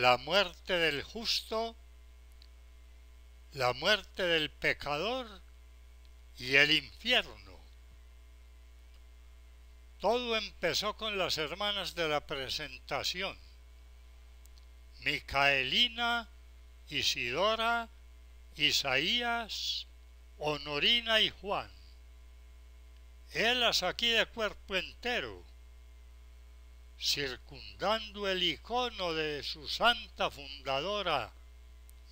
la muerte del justo, la muerte del pecador y el infierno. Todo empezó con las hermanas de la presentación, Micaelina, Isidora, Isaías, Honorina y Juan. Él las aquí de cuerpo entero circundando el icono de su santa fundadora,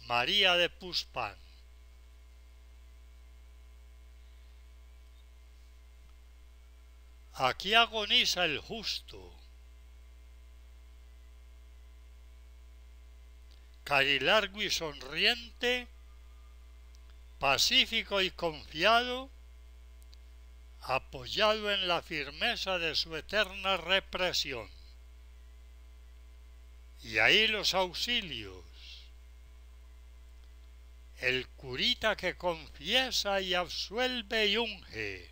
María de Puspán. Aquí agoniza el justo. Carilargo y sonriente, pacífico y confiado, apoyado en la firmeza de su eterna represión. Y ahí los auxilios. El curita que confiesa y absuelve y unge.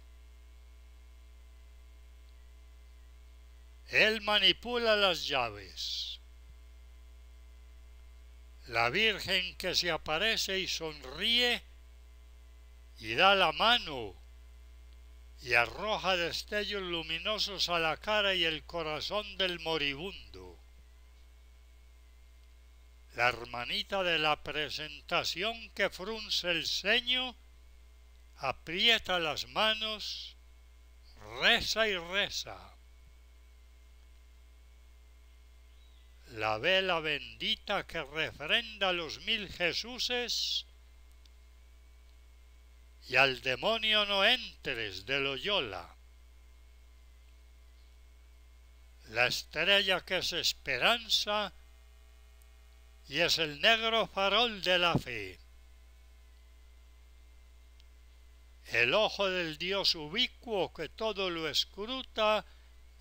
Él manipula las llaves. La Virgen que se aparece y sonríe y da la mano y arroja destellos luminosos a la cara y el corazón del moribundo. La hermanita de la presentación que frunce el ceño, aprieta las manos, reza y reza. La vela bendita que refrenda los mil Jesuses y al demonio no entres de Loyola. La estrella que es esperanza y es el negro farol de la fe. El ojo del Dios ubicuo que todo lo escruta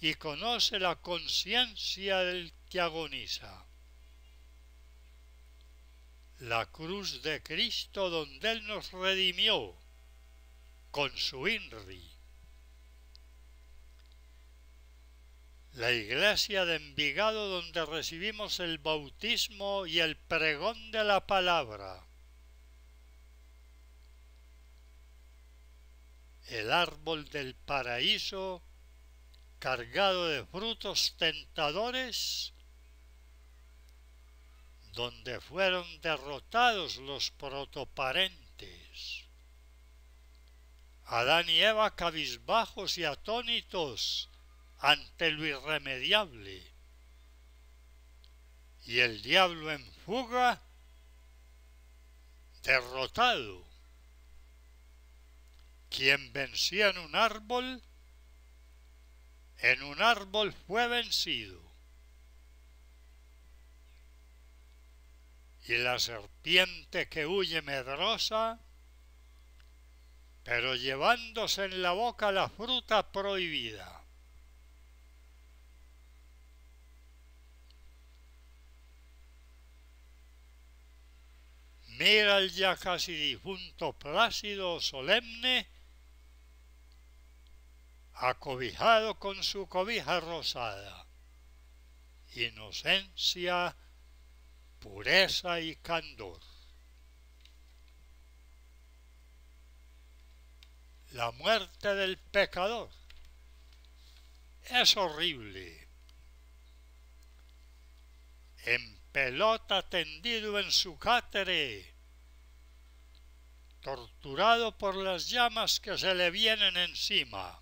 y conoce la conciencia del que agoniza. La cruz de Cristo donde Él nos redimió con su INRI. La iglesia de Envigado donde recibimos el bautismo y el pregón de la palabra. El árbol del paraíso cargado de frutos tentadores donde fueron derrotados los protoparentes. Adán y Eva cabizbajos y atónitos ante lo irremediable. Y el diablo en fuga, derrotado. Quien vencía en un árbol, en un árbol fue vencido. Y la serpiente que huye medrosa, pero llevándose en la boca la fruta prohibida. Mira el ya casi difunto plácido solemne, acobijado con su cobija rosada, inocencia, pureza y candor. la muerte del pecador es horrible. En pelota tendido en su cátere, torturado por las llamas que se le vienen encima.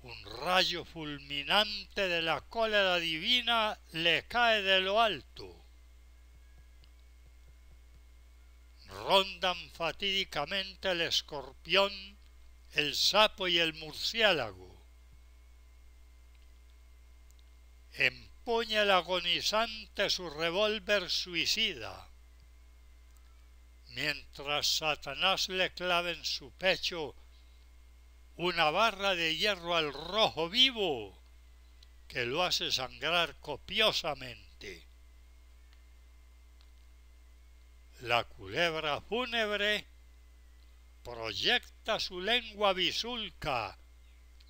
Un rayo fulminante de la cólera divina le cae de lo alto rondan fatídicamente el escorpión, el sapo y el murciélago. Empuña el agonizante su revólver suicida, mientras Satanás le clava en su pecho una barra de hierro al rojo vivo que lo hace sangrar copiosamente. La culebra fúnebre proyecta su lengua bisulca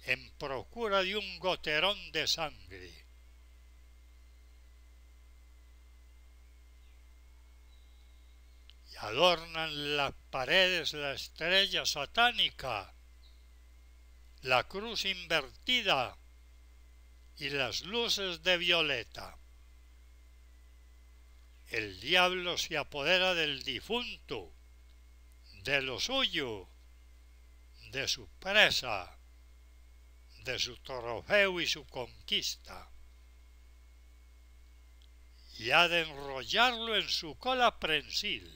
en procura de un goterón de sangre. Y adornan las paredes la estrella satánica, la cruz invertida y las luces de violeta el diablo se apodera del difunto, de lo suyo, de su presa, de su trofeo y su conquista, y ha de enrollarlo en su cola prensil.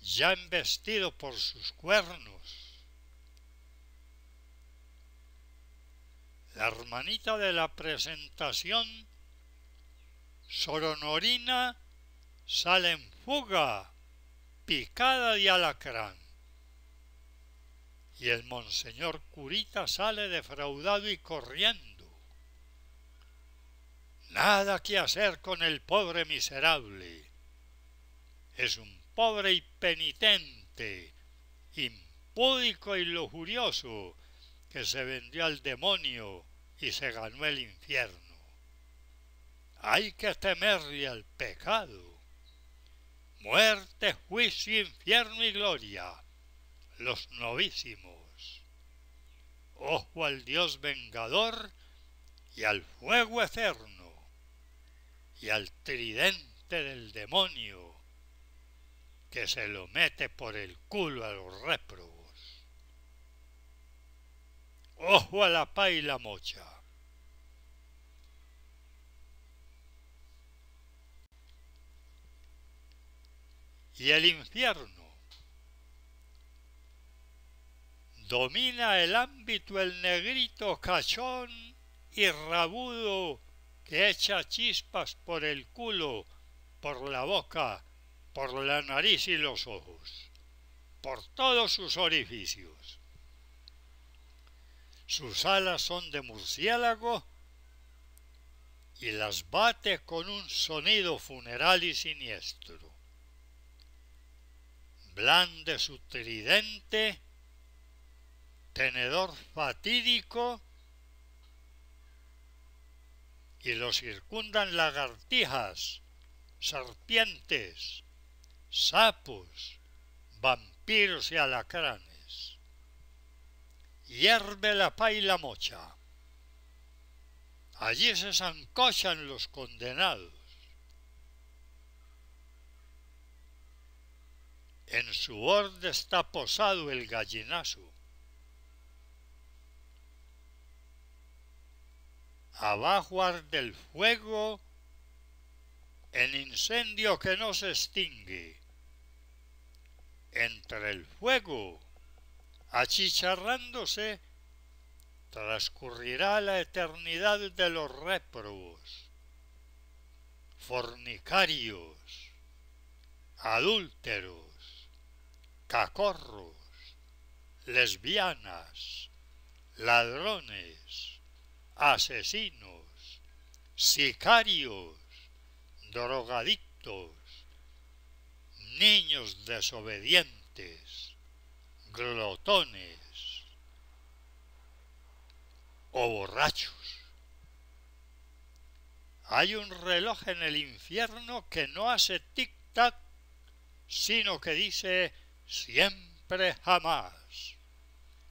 Ya embestido por sus cuernos, la hermanita de la presentación Soronorina sale en fuga, picada de alacrán. Y el monseñor curita sale defraudado y corriendo. Nada que hacer con el pobre miserable. Es un pobre y penitente, impúdico y lujurioso, que se vendió al demonio y se ganó el infierno hay que temerle al pecado. Muerte, juicio, infierno y gloria, los novísimos. Ojo al Dios vengador y al fuego eterno y al tridente del demonio que se lo mete por el culo a los réprobos. Ojo a la paila la mocha y el infierno. Domina el ámbito el negrito cachón y rabudo que echa chispas por el culo, por la boca, por la nariz y los ojos, por todos sus orificios. Sus alas son de murciélago y las bate con un sonido funeral y siniestro de su tridente, tenedor fatídico, y lo circundan lagartijas, serpientes, sapos, vampiros y alacranes. Hierve la pa y la mocha. Allí se zancochan los condenados en su orde está posado el gallinazo. Abajo arde el fuego en incendio que no se extingue. Entre el fuego, achicharrándose, transcurrirá la eternidad de los réprobos, fornicarios, adúlteros, cacorros, lesbianas, ladrones, asesinos, sicarios, drogadictos, niños desobedientes, glotones o borrachos. Hay un reloj en el infierno que no hace tic-tac, sino que dice siempre jamás,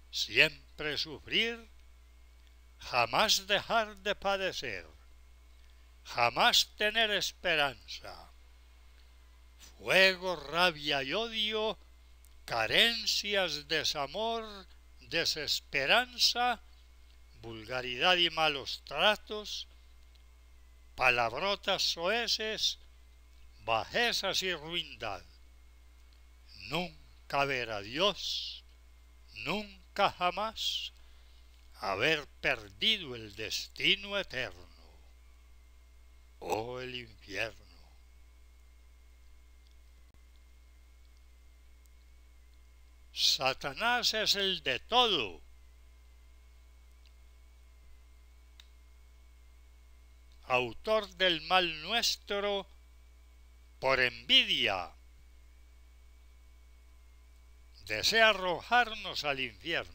siempre sufrir, jamás dejar de padecer, jamás tener esperanza, fuego, rabia y odio, carencias, desamor, desesperanza, vulgaridad y malos tratos, palabrotas soeces, bajezas y ruindad. Nunca caber a Dios nunca jamás haber perdido el destino eterno. Oh el infierno. Satanás es el de todo. Autor del mal nuestro por envidia desea arrojarnos al infierno.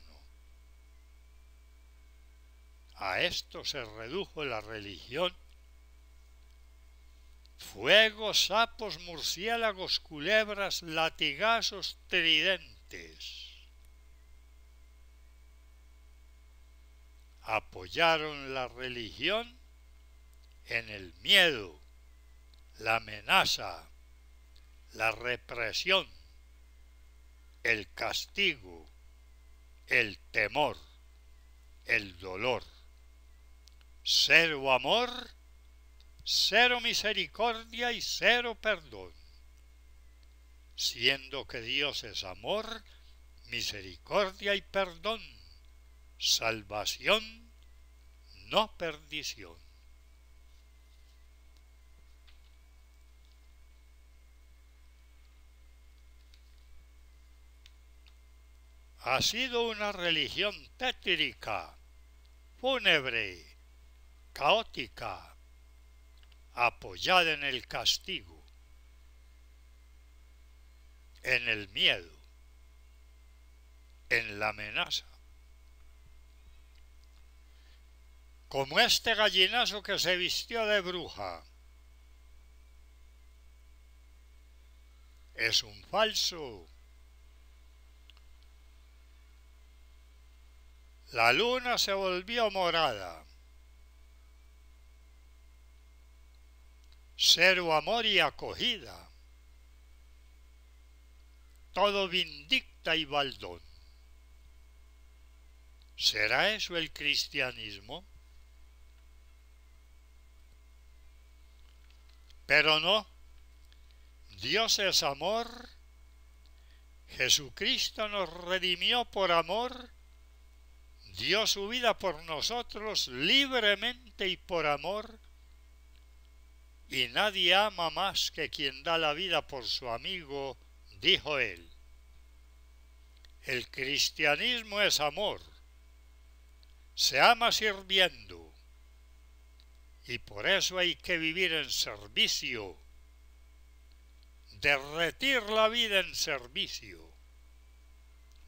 A esto se redujo la religión. Fuegos, sapos, murciélagos, culebras, latigazos, tridentes. Apoyaron la religión en el miedo, la amenaza, la represión el castigo, el temor, el dolor. Cero amor, cero misericordia y cero perdón, siendo que Dios es amor, misericordia y perdón, salvación, no perdición. ha sido una religión tétrica, fúnebre, caótica, apoyada en el castigo, en el miedo, en la amenaza. Como este gallinazo que se vistió de bruja. Es un falso La luna se volvió morada. Cero amor y acogida. Todo vindicta y baldón. ¿Será eso el cristianismo? Pero no. Dios es amor. Jesucristo nos redimió por amor dio su vida por nosotros libremente y por amor, y nadie ama más que quien da la vida por su amigo, dijo él. El cristianismo es amor, se ama sirviendo, y por eso hay que vivir en servicio, derretir la vida en servicio,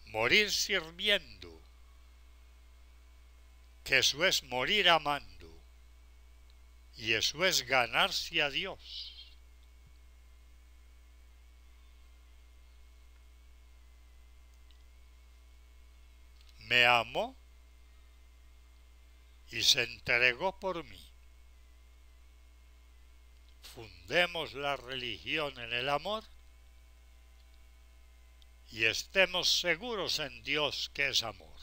morir sirviendo, que eso es morir amando y eso es ganarse a Dios. Me amó y se entregó por mí. Fundemos la religión en el amor y estemos seguros en Dios que es amor.